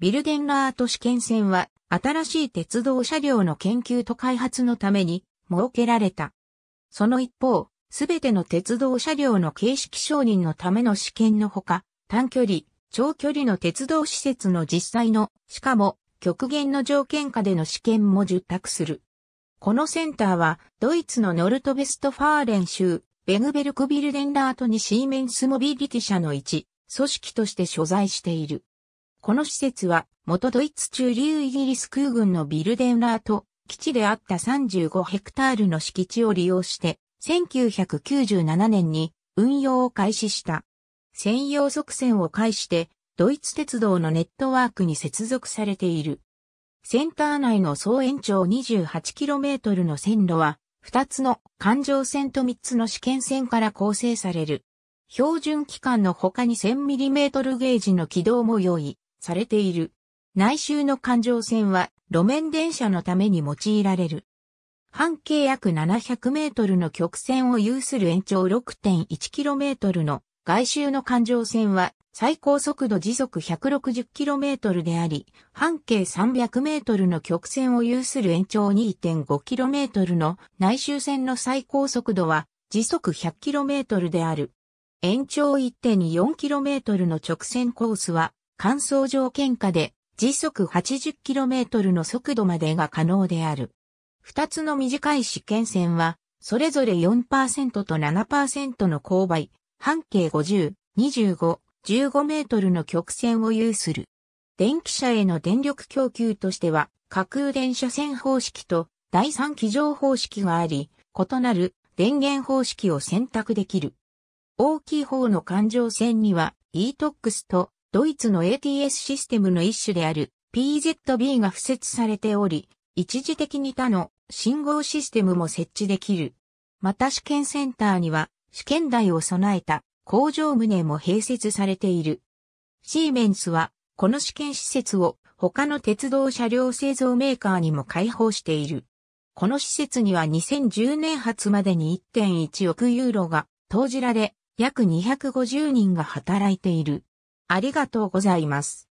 ビルデンラート試験線は新しい鉄道車両の研究と開発のために設けられた。その一方、すべての鉄道車両の形式承認のための試験のほか、短距離、長距離の鉄道施設の実際の、しかも極限の条件下での試験も受託する。このセンターは、ドイツのノルトベストファーレン州、ベグベルクビルデンラートにシーメンスモビリティ社の一、組織として所在している。この施設は、元ドイツ中流イギリス空軍のビルデンラート基地であった35ヘクタールの敷地を利用して、1997年に運用を開始した。専用側線を介して、ドイツ鉄道のネットワークに接続されている。センター内の総延長 28km の線路は、2つの環状線と3つの試験線から構成される。標準機関の他に 1000mm ゲージの軌道も用意。されている。内周の環状線は路面電車のために用いられる。半径約700メートルの曲線を有する延長6 1トルの外周の環状線は最高速度時速1 6 0トルであり、半径3 0 0ルの曲線を有する延長2 5トルの内周線の最高速度は時速1 0 0トルである。延長1 4トルの直線コースは乾燥条件下で時速 80km の速度までが可能である。二つの短い試験線は、それぞれ4%と7%の勾配、半径50、25、15メートルの曲線を有する。電気車への電力供給としては、架空電車線方式と第三機乗方式があり、異なる電源方式を選択できる。大きい方の環状線には e-tox とドイツの ATS システムの一種である PZB が付設されており、一時的に他の信号システムも設置できる。また試験センターには試験台を備えた工場棟も併設されている。シーメンスはこの試験施設を他の鉄道車両製造メーカーにも開放している。この施設には2010年発までに1.1億ユーロが投じられ、約250人が働いている。ありがとうございます。